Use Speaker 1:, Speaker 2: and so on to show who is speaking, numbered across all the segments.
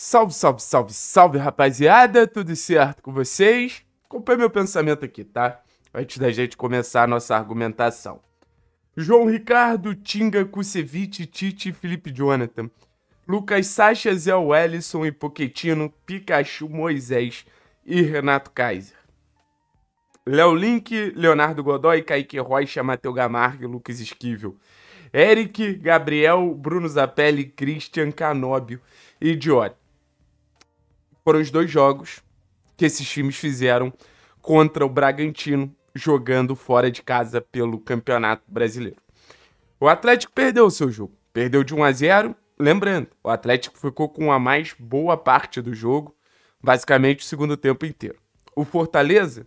Speaker 1: Salve, salve, salve, salve, rapaziada! Tudo certo com vocês? Acompanhe meu pensamento aqui, tá? Antes da gente começar a nossa argumentação. João Ricardo, Tinga, Kusevich, Tite, Felipe Jonathan, Lucas Sacha, Zé Wellison e Poquetino, Pikachu, Moisés e Renato Kaiser. Léo Link, Leonardo Godoy, Kaique Rocha, Matheus Gamarra e Lucas Esquivel. Eric, Gabriel, Bruno Zapelli, Christian Canóbio e Diori foram os dois jogos que esses times fizeram contra o Bragantino, jogando fora de casa pelo Campeonato Brasileiro. O Atlético perdeu o seu jogo, perdeu de 1 a 0. Lembrando, o Atlético ficou com a mais boa parte do jogo, basicamente o segundo tempo inteiro. O Fortaleza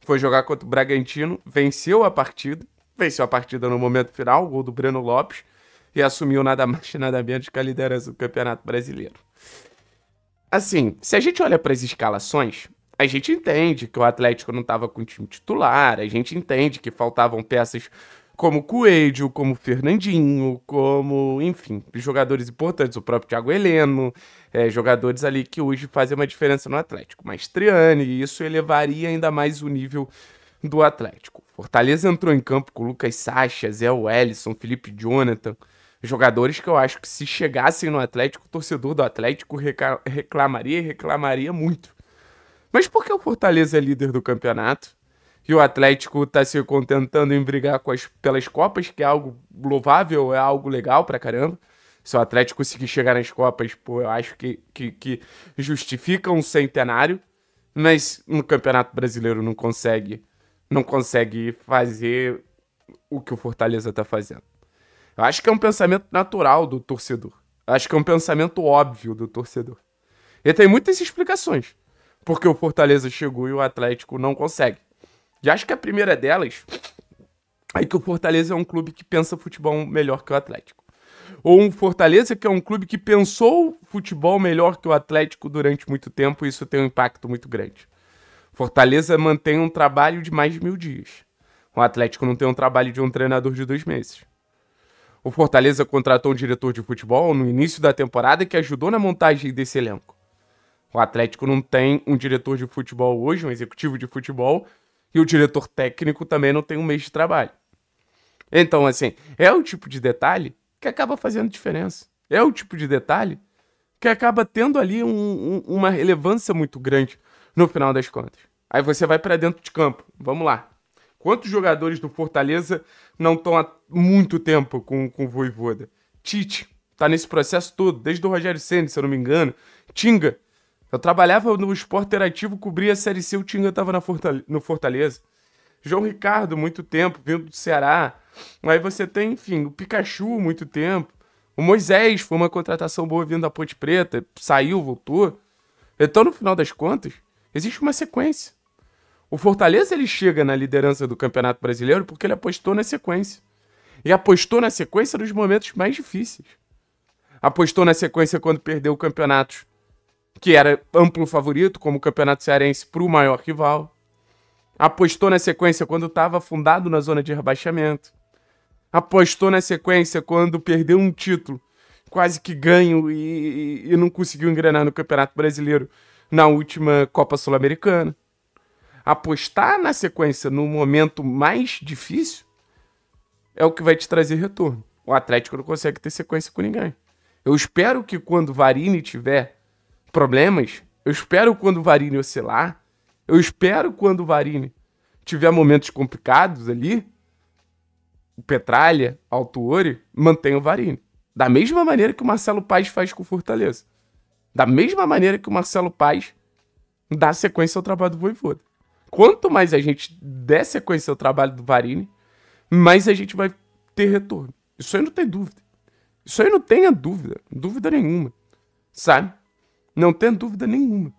Speaker 1: foi jogar contra o Bragantino, venceu a partida, venceu a partida no momento final, o gol do Breno Lopes, e assumiu nada mais nada menos que a liderança do Campeonato Brasileiro. Assim, se a gente olha para as escalações, a gente entende que o Atlético não estava com o time titular, a gente entende que faltavam peças como Coelho, como Fernandinho, como, enfim, jogadores importantes, o próprio Thiago Heleno, é, jogadores ali que hoje fazem uma diferença no Atlético. Mas Triane, isso elevaria ainda mais o nível do Atlético. Fortaleza entrou em campo com Lucas Sacha, Zé Wellison, Felipe Jonathan, Jogadores que eu acho que se chegassem no Atlético, o torcedor do Atlético reclamaria e reclamaria muito. Mas por que o Fortaleza é líder do campeonato? E o Atlético está se contentando em brigar com as, pelas Copas, que é algo louvável, é algo legal pra caramba. Se o Atlético conseguir chegar nas Copas, pô, eu acho que, que, que justifica um centenário. Mas no Campeonato Brasileiro não consegue, não consegue fazer o que o Fortaleza está fazendo. Eu acho que é um pensamento natural do torcedor. Eu acho que é um pensamento óbvio do torcedor. E tem muitas explicações. Porque o Fortaleza chegou e o Atlético não consegue. E acho que a primeira delas é que o Fortaleza é um clube que pensa futebol melhor que o Atlético. Ou um Fortaleza que é um clube que pensou futebol melhor que o Atlético durante muito tempo e isso tem um impacto muito grande. Fortaleza mantém um trabalho de mais de mil dias. O Atlético não tem um trabalho de um treinador de dois meses. O Fortaleza contratou um diretor de futebol no início da temporada que ajudou na montagem desse elenco. O Atlético não tem um diretor de futebol hoje, um executivo de futebol, e o diretor técnico também não tem um mês de trabalho. Então, assim, é o tipo de detalhe que acaba fazendo diferença. É o tipo de detalhe que acaba tendo ali um, um, uma relevância muito grande no final das contas. Aí você vai para dentro de campo. Vamos lá. Quantos jogadores do Fortaleza não estão há muito tempo com, com o Voivoda? Tite tá nesse processo todo, desde o Rogério Senna, se eu não me engano. Tinga. Eu trabalhava no Esporte Interativo, cobria a Série C, o Tinga tava na Fortale no Fortaleza. João Ricardo, muito tempo, vindo do Ceará. Aí você tem, enfim, o Pikachu, muito tempo. O Moisés foi uma contratação boa vindo da Ponte Preta, saiu, voltou. Então, no final das contas, existe uma sequência. O Fortaleza ele chega na liderança do Campeonato Brasileiro porque ele apostou na sequência. E apostou na sequência nos momentos mais difíceis. Apostou na sequência quando perdeu o campeonato, que era amplo favorito, como o Campeonato Cearense, para o maior rival. Apostou na sequência quando estava afundado na zona de rebaixamento. Apostou na sequência quando perdeu um título, quase que ganho, e, e não conseguiu engrenar no Campeonato Brasileiro na última Copa Sul-Americana apostar na sequência no momento mais difícil é o que vai te trazer retorno. O Atlético não consegue ter sequência com ninguém. Eu espero que quando o Varini tiver problemas, eu espero quando o Varini oscilar, eu espero quando o Varini tiver momentos complicados ali, o Petralha, Altuori, mantém o Varini. Da mesma maneira que o Marcelo Paz faz com o Fortaleza. Da mesma maneira que o Marcelo Paz dá sequência ao trabalho do Voivoda. Quanto mais a gente der sequência ao trabalho do Varini, mais a gente vai ter retorno. Isso aí não tem dúvida. Isso aí não tenha dúvida, dúvida nenhuma. Sabe? Não tem dúvida nenhuma.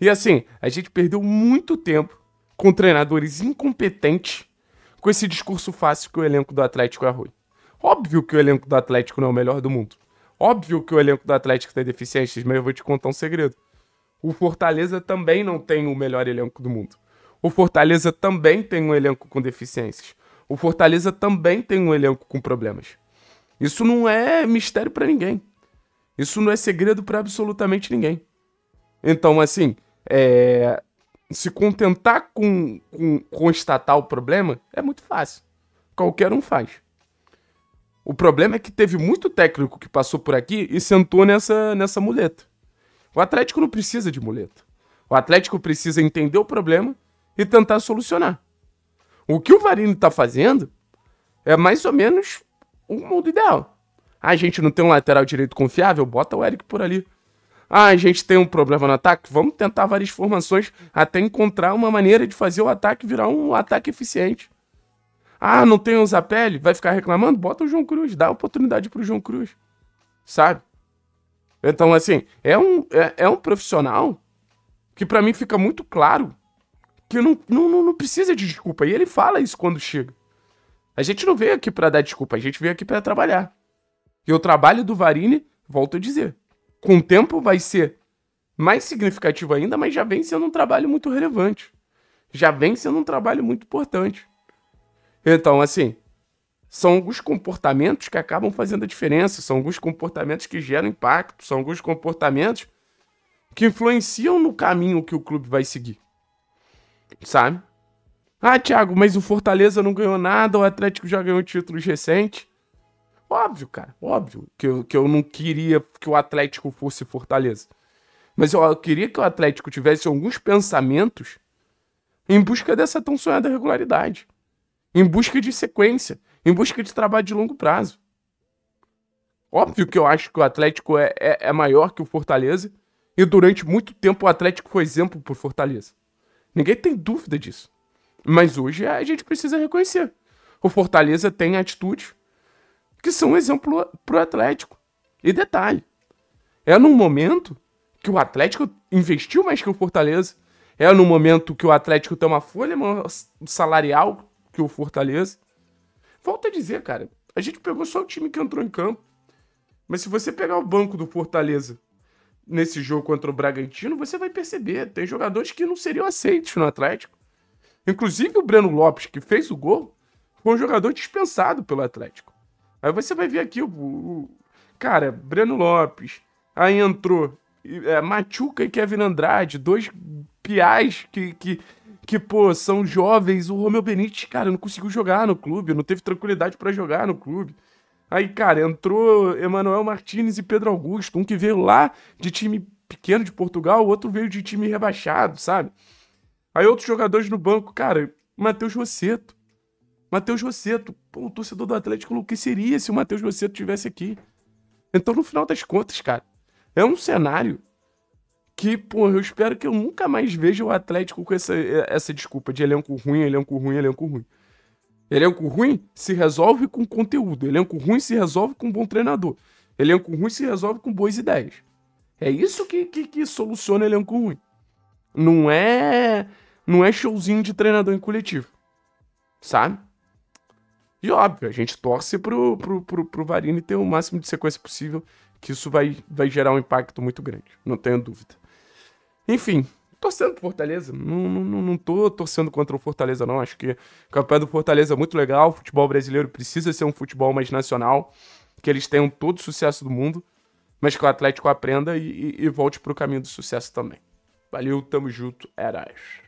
Speaker 1: E assim, a gente perdeu muito tempo com treinadores incompetentes com esse discurso fácil que o elenco do Atlético é ruim. Óbvio que o elenco do Atlético não é o melhor do mundo. Óbvio que o elenco do Atlético tem deficiências, mas eu vou te contar um segredo. O Fortaleza também não tem o melhor elenco do mundo. O Fortaleza também tem um elenco com deficiências. O Fortaleza também tem um elenco com problemas. Isso não é mistério para ninguém. Isso não é segredo para absolutamente ninguém. Então, assim, é... se contentar com, com constatar o problema é muito fácil. Qualquer um faz. O problema é que teve muito técnico que passou por aqui e sentou nessa, nessa muleta. O Atlético não precisa de muleta. O Atlético precisa entender o problema e tentar solucionar. O que o Varini está fazendo é mais ou menos o mundo ideal. Ah, a gente não tem um lateral direito confiável? Bota o Eric por ali. Ah, a gente tem um problema no ataque? Vamos tentar várias formações até encontrar uma maneira de fazer o ataque virar um ataque eficiente. Ah, não tem o Zapelli? Vai ficar reclamando? Bota o João Cruz, dá oportunidade pro João Cruz. Sabe? Então, assim, é um, é, é um profissional que para mim fica muito claro que não, não, não precisa de desculpa. E ele fala isso quando chega. A gente não veio aqui para dar desculpa, a gente veio aqui para trabalhar. E o trabalho do Varini, volto a dizer, com o tempo vai ser mais significativo ainda, mas já vem sendo um trabalho muito relevante. Já vem sendo um trabalho muito importante. Então, assim, são alguns comportamentos que acabam fazendo a diferença, são alguns comportamentos que geram impacto, são alguns comportamentos que influenciam no caminho que o clube vai seguir. Sabe? Ah, Thiago, mas o Fortaleza não ganhou nada, o Atlético já ganhou títulos recentes. Óbvio, cara, óbvio que eu, que eu não queria que o Atlético fosse Fortaleza. Mas eu, eu queria que o Atlético tivesse alguns pensamentos em busca dessa tão sonhada regularidade, em busca de sequência em busca de trabalho de longo prazo. Óbvio que eu acho que o Atlético é, é, é maior que o Fortaleza, e durante muito tempo o Atlético foi exemplo para o Fortaleza. Ninguém tem dúvida disso. Mas hoje a gente precisa reconhecer. O Fortaleza tem atitudes que são um exemplo para o Atlético. E detalhe, é num momento que o Atlético investiu mais que o Fortaleza, é no momento que o Atlético tem uma folha salarial que o Fortaleza, Falta a dizer, cara, a gente pegou só o time que entrou em campo. Mas se você pegar o banco do Fortaleza nesse jogo contra o Bragantino, você vai perceber, tem jogadores que não seriam aceitos no Atlético. Inclusive o Breno Lopes, que fez o gol, foi um jogador dispensado pelo Atlético. Aí você vai ver aqui o, o cara, Breno Lopes, aí entrou é, Machuca e Kevin Andrade, dois piais que, que que, pô, são jovens. O Romeu Benítez, cara, não conseguiu jogar no clube, não teve tranquilidade para jogar no clube. Aí, cara, entrou Emanuel Martinez e Pedro Augusto, um que veio lá de time pequeno de Portugal, o outro veio de time rebaixado, sabe? Aí outros jogadores no banco, cara, Matheus Rosseto. Matheus Rosseto, pô, o torcedor do Atlético enlouqueceria se o Matheus Rosseto tivesse aqui. Então, no final das contas, cara, é um cenário que, pô, eu espero que eu nunca mais veja o Atlético com essa, essa desculpa de elenco ruim, elenco ruim, elenco ruim. Elenco ruim se resolve com conteúdo. Elenco ruim se resolve com um bom treinador. Elenco ruim se resolve com boas ideias. É isso que, que, que soluciona elenco ruim. Não é. Não é showzinho de treinador em coletivo. Sabe? E óbvio, a gente torce pro, pro, pro, pro Varini ter o máximo de sequência possível, que isso vai, vai gerar um impacto muito grande. Não tenho dúvida. Enfim, torcendo pro Fortaleza. Não, não, não tô torcendo contra o Fortaleza, não. Acho que o campeonato do Fortaleza é muito legal. O futebol brasileiro precisa ser um futebol mais nacional. Que eles tenham todo o sucesso do mundo. Mas que o Atlético aprenda e, e, e volte pro caminho do sucesso também. Valeu, tamo junto, Eras. É